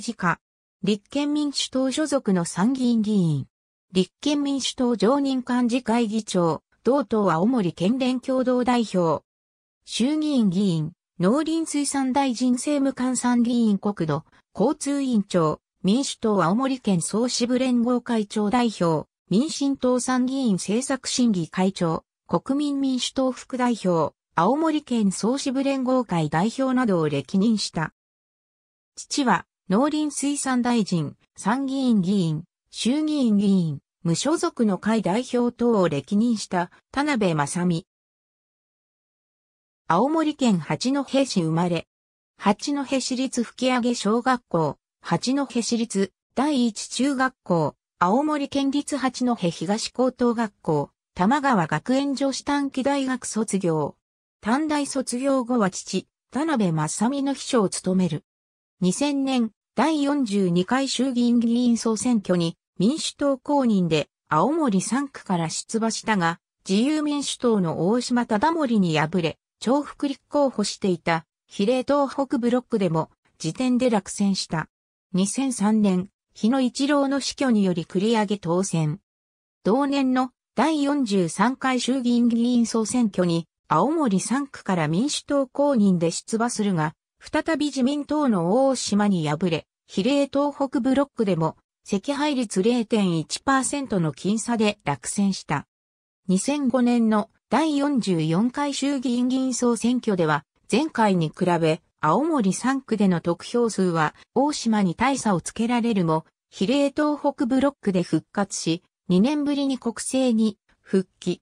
治家、立憲民主党所属の参議院議員、立憲民主党常任幹事会議長、同党青森県連共同代表、衆議院議員、農林水産大臣政務官参議院国土、交通委員長、民主党青森県総支部連合会長代表、民進党参議院政策審議会長、国民民主党副代表、青森県総支部連合会代表などを歴任した。父は農林水産大臣、参議院議員、衆議院議員、無所属の会代表等を歴任した田辺正美。青森県八戸市生まれ。八戸市立吹上小学校、八戸市立第一中学校、青森県立八戸東高等学校、玉川学園女子短期大学卒業。短大卒業後は父、田辺正美の秘書を務める。2000年、第42回衆議院議員総選挙に民主党公認で青森3区から出馬したが、自由民主党の大島忠盛に敗れ、重複立候補していた比例東北ブロックでも時点で落選した。2003年、日野一郎の死去により繰り上げ当選。同年の第43回衆議院議員総選挙に青森3区から民主党公認で出馬するが、再び自民党の大島に敗れ、比例東北ブロックでも、赤配率0.1%の僅差で落選した。2005年の第44回衆議院議員総選挙では、前回に比べ、青森3区での得票数は、大島に大差をつけられるも、比例東北ブロックで復活し、2年ぶりに国政に復帰。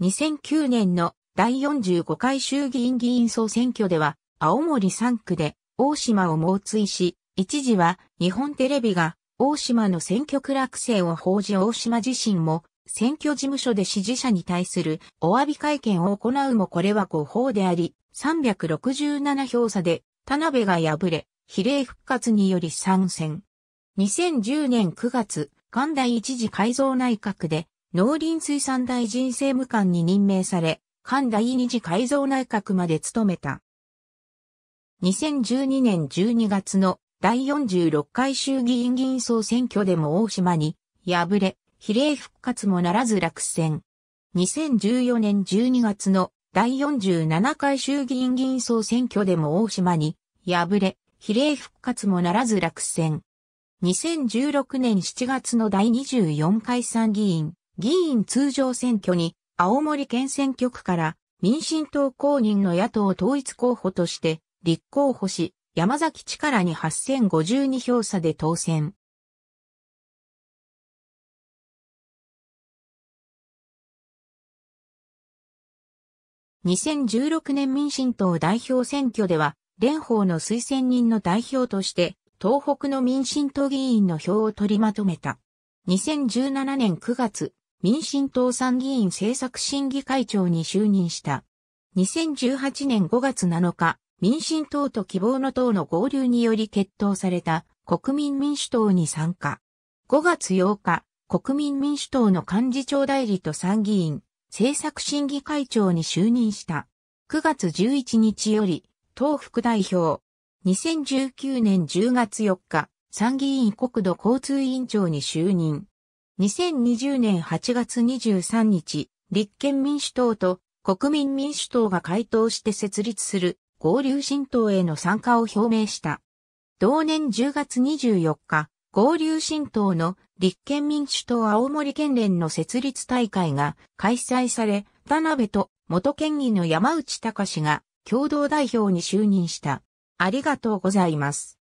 2009年の第45回衆議院議員総選挙では、青森3区で大島を猛追し、一時は日本テレビが大島の選挙区落成を報じ大島自身も選挙事務所で支持者に対するお詫び会見を行うもこれは誤報であり、367票差で田辺が敗れ、比例復活により参戦。2010年9月、関大一時改造内閣で農林水産大臣政務官に任命され、関大二次改造内閣まで務めた。2012年12月の第46回衆議院議員総選挙でも大島に敗れ、比例復活もならず落選。2014年12月の第47回衆議院議員総選挙でも大島に敗れ、比例復活もならず落選。2016年7月の第24回参議院議員通常選挙に青森県選挙区から民進党公認の野党統一候補として立候補し、山崎力に8052票差で当選。2016年民進党代表選挙では、蓮舫の推薦人の代表として、東北の民進党議員の票を取りまとめた。2017年9月、民進党参議院政策審議会長に就任した。2018年5月7日、民進党と希望の党の合流により決闘された国民民主党に参加。5月8日、国民民主党の幹事長代理と参議院政策審議会長に就任した。9月11日より、党副代表。2019年10月4日、参議院国土交通委員長に就任。2020年8月23日、立憲民主党と国民民主党が回答して設立する合流新党への参加を表明した。同年10月24日、合流新党の立憲民主党青森県連の設立大会が開催され、田辺と元県議の山内隆が共同代表に就任した。ありがとうございます。